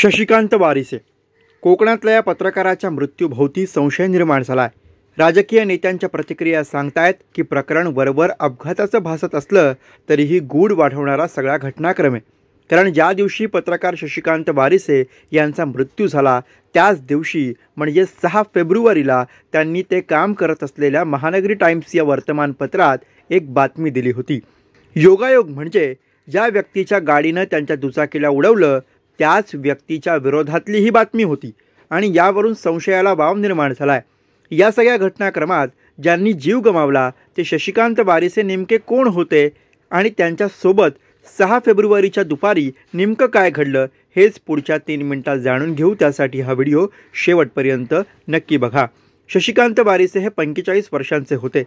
शशिकांत वारिसे कोकणातल्या या पत्रकाराच्या मृत्यूभोवती संशय निर्माण झाला आहे राजकीय नेत्यांच्या प्रतिक्रिया सांगतायत की प्रकरण वरवर अपघाताचं भासत असलं तरीही गूढ वाढवणारा सगळा घटनाक्रम आहे कारण ज्या दिवशी पत्रकार शशिकांत वारिसे यांचा मृत्यू झाला त्याच दिवशी म्हणजे सहा फेब्रुवारीला त्यांनी ते काम करत असलेल्या महानगरी टाइम्स या वर्तमानपत्रात एक बातमी दिली होती योगायोग म्हणजे ज्या व्यक्तीच्या गाडीनं त्यांच्या दुचाकीला उडवलं त्याच व्यक्तीच्या विरोधातली ही बातमी होती आणि यावरून संशयाला वाव निर्माण झालाय या सगळ्या घटनाक्रमात ज्यांनी जीव गमावला ते शशिकांत बारिसे नेमके कोण होते आणि त्यांच्यासोबत सहा फेब्रुवारीच्या दुपारी नेमकं काय घडलं हेच पुढच्या तीन मिनिटात जाणून घेऊ त्यासाठी हा व्हिडिओ शेवटपर्यंत नक्की बघा शशिकांत बारिसे हे पंचेचाळीस वर्षांचे होते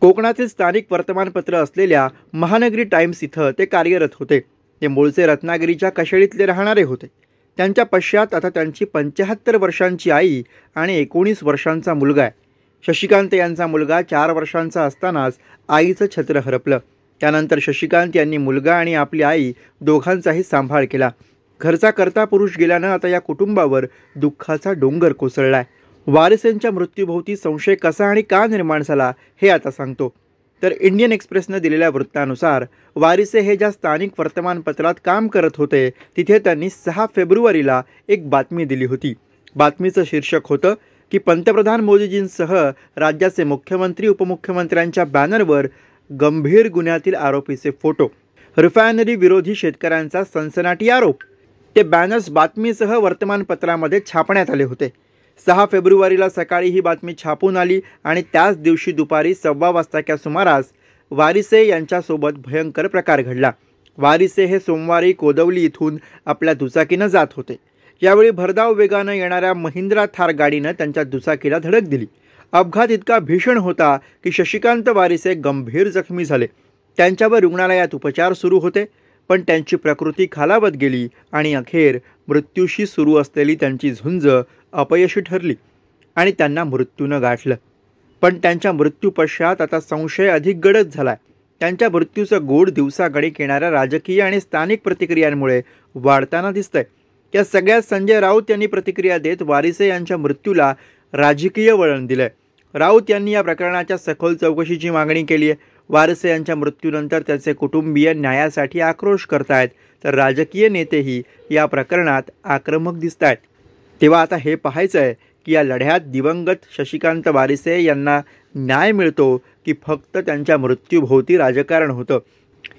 कोकणातील स्थानिक वर्तमानपत्र असलेल्या महानगरी टाइम्स इथं ते कार्यरत होते ते मूळचे रत्नागिरीच्या कशेळीतले राहणारे होते त्यांच्या पश्चात आता त्यांची पंच्याहत्तर वर्षांची आई आणि एकोणीस वर्षांचा मुलगा आहे शशिकांत यांचा मुलगा चार वर्षांचा असतानाच आईचं छत्र हरपलं त्यानंतर शशिकांत यांनी मुलगा आणि आपली आई दोघांचाही सांभाळ केला घरचा करता पुरुष गेल्यानं आता या कुटुंबावर दुःखाचा डोंगर कोसळलाय वारसेंच्या मृत्यूभोवती संशय कसा आणि का निर्माण झाला हे आता सांगतो तर इंडियन एक्सप्रेसनं दिलेल्या वृत्तानुसार वारिसे हे ज्या स्थानिक वर्तमानपत्रात काम करत होते तिथे त्यांनी सहा फेब्रुवारीला एक बातमी दिली होती बातमीचं शीर्षक होतं की पंतप्रधान मोदीजींसह राज्याचे मुख्यमंत्री उपमुख्यमंत्र्यांच्या बॅनरवर गंभीर गुन्ह्यातील आरोपीचे फोटो रिफायनरी विरोधी शेतकऱ्यांचा सनसनाटी आरोप ते बॅनर्स बातमीसह वर्तमानपत्रामध्ये छापण्यात आले होते सहा फेब्रुवारीला सकाळी ही बातमी छापून आली आणि त्याच दिवशी दुपारी सव्वा वाजताच्या सुमारास वारिसे यांच्यासोबत भयंकर प्रकार घडला वारिसे हे सोमवारी कोदवली इथून आपल्या दुचाकीनं जात होते यावेळी भरधाव वेगानं येणाऱ्या महिंद्रा थार गाडीनं त्यांच्या दुचाकीला धडक दिली अपघात इतका भीषण होता की शशिकांत वारिसे गंभीर जखमी झाले त्यांच्यावर रुग्णालयात उपचार सुरू होते पण त्यांची प्रकृती खालावत गेली आणि अखेर मृत्यूशी सुरू असलेली त्यांची झुंज अपयशी ठरली आणि त्यांना मृत्यूनं गाठलं पण त्यांच्या पश्चात आता संशय अधिक गडद झाला त्यांच्या मृत्यूचं गोड दिवसाकडे येणाऱ्या राजकीय आणि स्थानिक प्रतिक्रियांमुळे वाढताना दिसतंय या सगळ्यात संजय राऊत यांनी प्रतिक्रिया देत वारिसे यांच्या मृत्यूला राजकीय वळण दिलंय राऊत यांनी या प्रकरणाच्या सखोल चौकशीची मागणी केली आहे वारसे यांच्या मृत्यूनंतर त्यांचे कुटुंबीय न्यायासाठी आक्रोश करतायत तर राजकीय नेतेही या प्रकरणात आक्रमक दिसत आहेत तेव्हा आता हे पाहायचं आहे की या लढ्यात दिवंगत शशिकांत वारिसे यांना न्याय मिळतो की फक्त त्यांच्या मृत्यूभोवती राजकारण होतं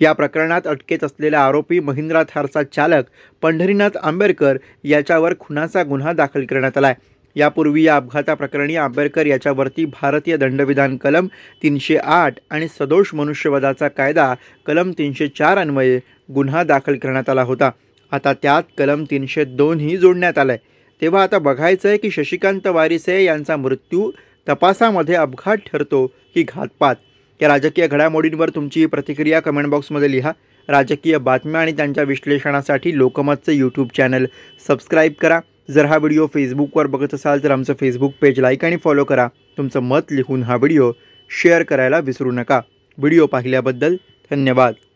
या प्रकरणात अटकेत असलेला आरोपी महिंद्रा थारचा चालक पंढरीनाथ आंबेडकर याच्यावर खुनाचा गुन्हा दाखल करण्यात आला यापूर्वी या अपघाताप्रकरणी आंबेडकर याच्यावरती भारतीय दंडविधान कलम तीनशे आठ आणि सदोष मनुष्यवधाचा कायदा कलम तीनशे चार अन्वये गुन्हा दाखल करण्यात आला होता आता त्यात कलम तीनशे दोनही जोडण्यात आहे तेव्हा आता बघायचं आहे की शशिकांत वारिसे यांचा मृत्यू तपासामध्ये अपघात ठरतो की घातपात या राजकीय घडामोडींवर तुमची प्रतिक्रिया कमेंट बॉक्समध्ये लिहा राजकीय बातम्या आणि त्यांच्या विश्लेषणासाठी लोकमतचे यूट्यूब चॅनल सबस्क्राईब करा जर हा व्हिडिओ फेसबुकवर बघत असाल तर आमचं फेसबुक पेज लाईक आणि फॉलो करा तुमचं मत लिहून हा व्हिडिओ शेअर करायला विसरू नका व्हिडिओ पाहिल्याबद्दल धन्यवाद